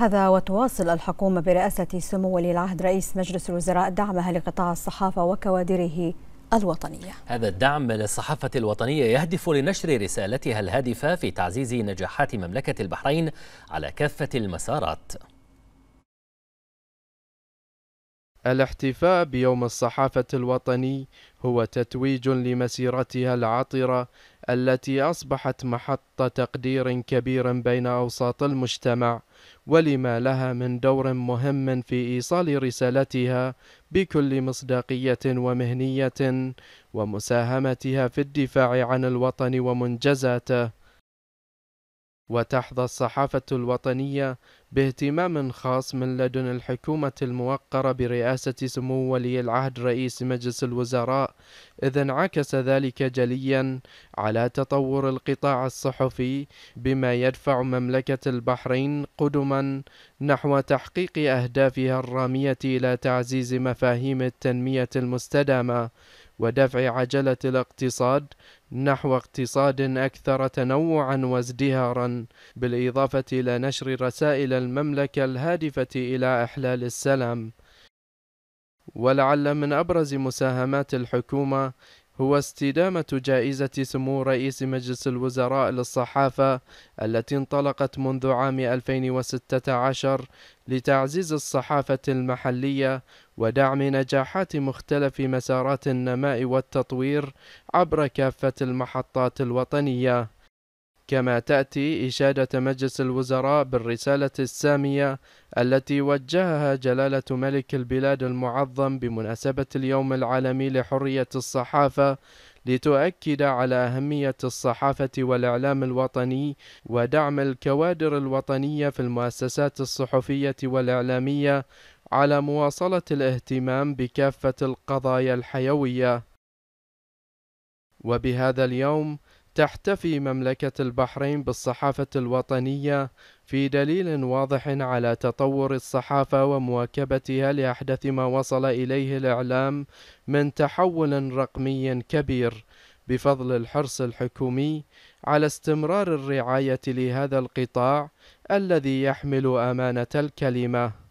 هذا وتواصل الحكومة برئاسة سمو ولي العهد رئيس مجلس الوزراء دعمها لقطاع الصحافة وكوادره الوطنية هذا الدعم للصحافة الوطنية يهدف لنشر رسالتها الهادفة في تعزيز نجاحات مملكة البحرين على كافة المسارات الاحتفاء بيوم الصحافة الوطني هو تتويج لمسيرتها العطرة التي أصبحت محط تقدير كبير بين أوساط المجتمع ولما لها من دور مهم في إيصال رسالتها بكل مصداقية ومهنية ومساهمتها في الدفاع عن الوطن ومنجزاته وتحظى الصحافة الوطنية باهتمام خاص من لدن الحكومة الموقرة برئاسة سمو ولي العهد رئيس مجلس الوزراء إذ انعكس ذلك جليا على تطور القطاع الصحفي بما يدفع مملكة البحرين قدما نحو تحقيق أهدافها الرامية إلى تعزيز مفاهيم التنمية المستدامة ودفع عجلة الاقتصاد نحو اقتصاد أكثر تنوعا وازدهارا بالإضافة إلى نشر رسائل المملكة الهادفة إلى إحلال السلام ولعل من أبرز مساهمات الحكومة هو استدامة جائزة سمو رئيس مجلس الوزراء للصحافة التي انطلقت منذ عام 2016 لتعزيز الصحافة المحلية ودعم نجاحات مختلف مسارات النماء والتطوير عبر كافة المحطات الوطنية كما تأتي إشادة مجلس الوزراء بالرسالة السامية التي وجهها جلالة ملك البلاد المعظم بمناسبة اليوم العالمي لحرية الصحافة لتؤكد على أهمية الصحافة والإعلام الوطني ودعم الكوادر الوطنية في المؤسسات الصحفية والإعلامية على مواصلة الاهتمام بكافة القضايا الحيوية وبهذا اليوم تحتفي مملكة البحرين بالصحافة الوطنية في دليل واضح على تطور الصحافة ومواكبتها لأحدث ما وصل إليه الإعلام من تحول رقمي كبير بفضل الحرص الحكومي على استمرار الرعاية لهذا القطاع الذي يحمل أمانة الكلمة